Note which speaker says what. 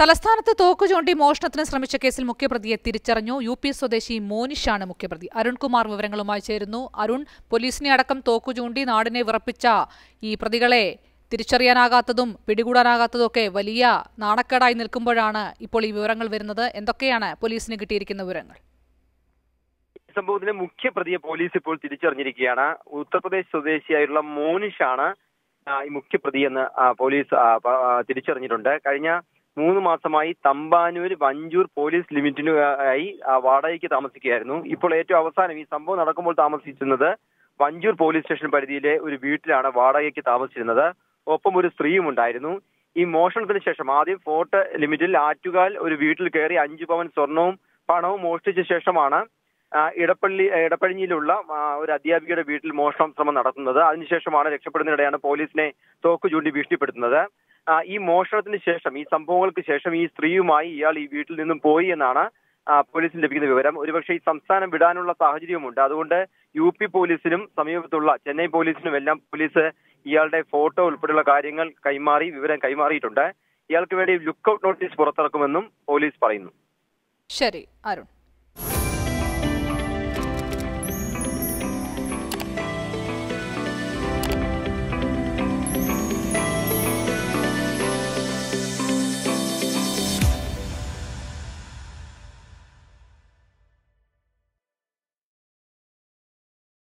Speaker 1: തലസ്ഥാനത്ത് തോക്കു ചൂണ്ടി മോഷണത്തിന് ശ്രമിച്ച കേസിൽ മുഖ്യപ്രതിയെ തിരിച്ചറിഞ്ഞു യു പി സ്വദേശി മോനിഷാണ് മുഖ്യപ്രതി അരുൺകുമാർ വിവരങ്ങളുമായി ചേരുന്നു അരുൺ പോലീസിനെ അടക്കം തോക്കു ചൂണ്ടി നാടിനെ വിറപ്പിച്ച ഈ പ്രതികളെ തിരിച്ചറിയാനാകാത്തതും പിടികൂടാനാകാത്തതും ഒക്കെ വലിയ നാണക്കേടായി നിൽക്കുമ്പോഴാണ് ഇപ്പോൾ ഈ വിവരങ്ങൾ വരുന്നത് എന്തൊക്കെയാണ് പോലീസിന് കിട്ടിയിരിക്കുന്ന വിവരങ്ങൾ
Speaker 2: സംഭവത്തിലെ മുഖ്യപ്രതിയെ പോലീസ് ഇപ്പോൾ തിരിച്ചറിഞ്ഞിരിക്കുകയാണ് ഉത്തർപ്രദേശ് സ്വദേശിയായിട്ടുള്ള മോനിഷാണ് ഈ മുഖ്യപ്രതി എന്ന് പോലീസ് തിരിച്ചറിഞ്ഞിട്ടുണ്ട് കഴിഞ്ഞ മൂന്ന് മാസമായി തമ്പാനൂർ വഞ്ചൂർ പോലീസ് ലിമിറ്റിനു ആയി വാടകയ്ക്ക് താമസിക്കുകയായിരുന്നു ഇപ്പോൾ ഏറ്റവും അവസാനം ഈ സംഭവം നടക്കുമ്പോൾ താമസിച്ചിരുന്നത് വഞ്ചൂർ പോലീസ് സ്റ്റേഷൻ പരിധിയിലെ ഒരു വീട്ടിലാണ് വാടകയ്ക്ക് താമസിച്ചിരുന്നത് ഒപ്പം ഒരു സ്ത്രീയും ഉണ്ടായിരുന്നു ഈ മോഷണത്തിന് ശേഷം ആദ്യം ഫോർട്ട് ലിമിറ്റിൽ ആറ്റുകാൽ ഒരു വീട്ടിൽ കയറി അഞ്ചു പവൻ സ്വർണവും പണവും മോഷ്ടിച്ച ശേഷമാണ് ഇടപ്പള്ളി ഇടപ്പഴിഞ്ഞിയിലുള്ള ഒരു അധ്യാപികയുടെ വീട്ടിൽ മോഷണം ശ്രമം നടത്തുന്നത് അതിനുശേഷമാണ് രക്ഷപ്പെടുന്നതിനിടെയാണ് പോലീസിനെ തോക്ക് ചൂണ്ടി ഭീഷണിപ്പെടുത്തുന്നത് ഈ മോഷണത്തിന് ശേഷം ഈ സംഭവങ്ങൾക്ക് ശേഷം ഈ സ്ത്രീയുമായി ഇയാൾ ഈ വീട്ടിൽ നിന്നും പോയി എന്നാണ് പോലീസിന് ലഭിക്കുന്ന വിവരം ഒരുപക്ഷെ ഈ സംസ്ഥാനം വിടാനുള്ള സാഹചര്യമുണ്ട് അതുകൊണ്ട് യു പി പോലീസിനും സമീപത്തുള്ള ചെന്നൈ പോലീസിനും എല്ലാം പോലീസ് ഇയാളുടെ ഫോട്ടോ ഉൾപ്പെടെയുള്ള കാര്യങ്ങൾ കൈമാറി വിവരം കൈമാറിയിട്ടുണ്ട് ഇയാൾക്ക് വേണ്ടി ലുക്ക് ഔട്ട് നോട്ടീസ് പുറത്തിറക്കുമെന്നും പോലീസ് പറയുന്നു
Speaker 3: ശരി അരുൺ